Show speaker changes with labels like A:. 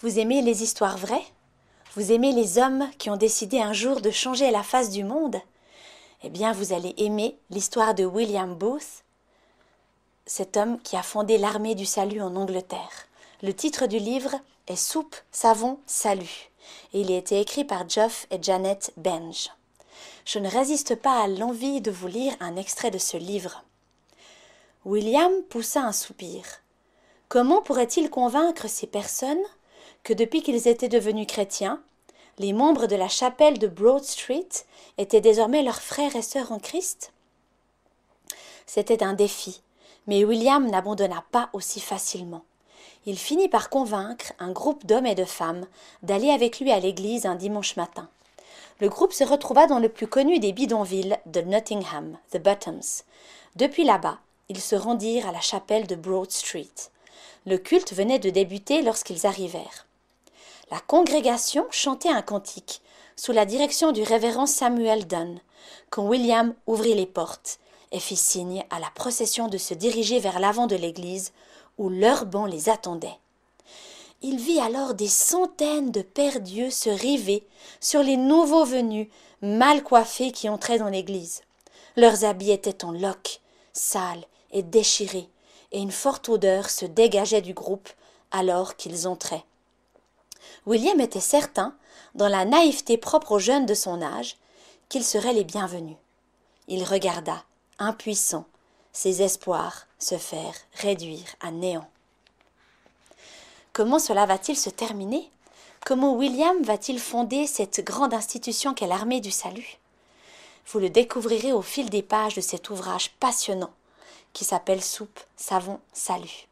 A: Vous aimez les histoires vraies Vous aimez les hommes qui ont décidé un jour de changer la face du monde Eh bien, vous allez aimer l'histoire de William Booth, cet homme qui a fondé l'armée du salut en Angleterre. Le titre du livre est Soupe, savon, salut et il a été écrit par Geoff et Janet Benge. Je ne résiste pas à l'envie de vous lire un extrait de ce livre. William poussa un soupir. Comment pourrait-il convaincre ces personnes que depuis qu'ils étaient devenus chrétiens, les membres de la chapelle de Broad Street étaient désormais leurs frères et sœurs en Christ C'était un défi, mais William n'abandonna pas aussi facilement. Il finit par convaincre un groupe d'hommes et de femmes d'aller avec lui à l'église un dimanche matin. Le groupe se retrouva dans le plus connu des bidonvilles de Nottingham, The Buttons. Depuis là-bas, ils se rendirent à la chapelle de Broad Street. Le culte venait de débuter lorsqu'ils arrivèrent la congrégation chantait un cantique, sous la direction du révérend Samuel Dunn, quand William ouvrit les portes et fit signe à la procession de se diriger vers l'avant de l'église, où leur banc les attendait. Il vit alors des centaines de pères-dieux se river sur les nouveaux venus, mal coiffés, qui entraient dans l'église. Leurs habits étaient en loques, sales et déchirés, et une forte odeur se dégageait du groupe alors qu'ils entraient. William était certain, dans la naïveté propre aux jeunes de son âge, qu'ils seraient les bienvenus. Il regarda, impuissant, ses espoirs se faire réduire à néant. Comment cela va-t-il se terminer Comment William va-t-il fonder cette grande institution qu'est l'armée du salut Vous le découvrirez au fil des pages de cet ouvrage passionnant qui s'appelle Soupe, Savon, Salut.